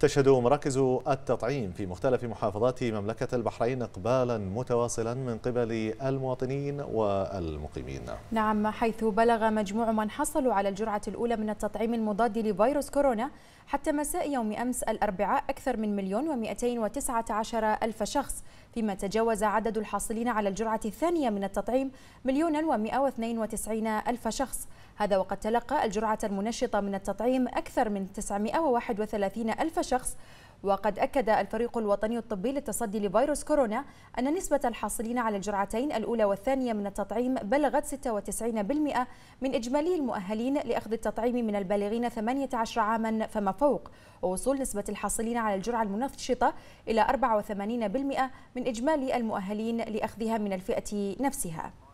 تشهد مراكز التطعيم في مختلف محافظات مملكة البحرين إقبالا متواصلا من قبل المواطنين والمقيمين نعم حيث بلغ مجموع من حصلوا على الجرعة الأولى من التطعيم المضاد لفيروس كورونا حتى مساء يوم أمس الأربعاء أكثر من مليون ومئتين وتسعة عشر ألف شخص فيما تجاوز عدد الحاصلين على الجرعة الثانية من التطعيم مليونا ومئة واثنين وتسعين ألف شخص هذا وقد تلقى الجرعة المنشطة من التطعيم أكثر من 931 ألف شخص وقد أكد الفريق الوطني الطبي للتصدي لفيروس كورونا أن نسبة الحاصلين على الجرعتين الأولى والثانية من التطعيم بلغت 96% من إجمالي المؤهلين لأخذ التطعيم من البالغين 18 عاما فما فوق ووصول نسبة الحاصلين على الجرعة المنشطة إلى 84% من إجمالي المؤهلين لأخذها من الفئة نفسها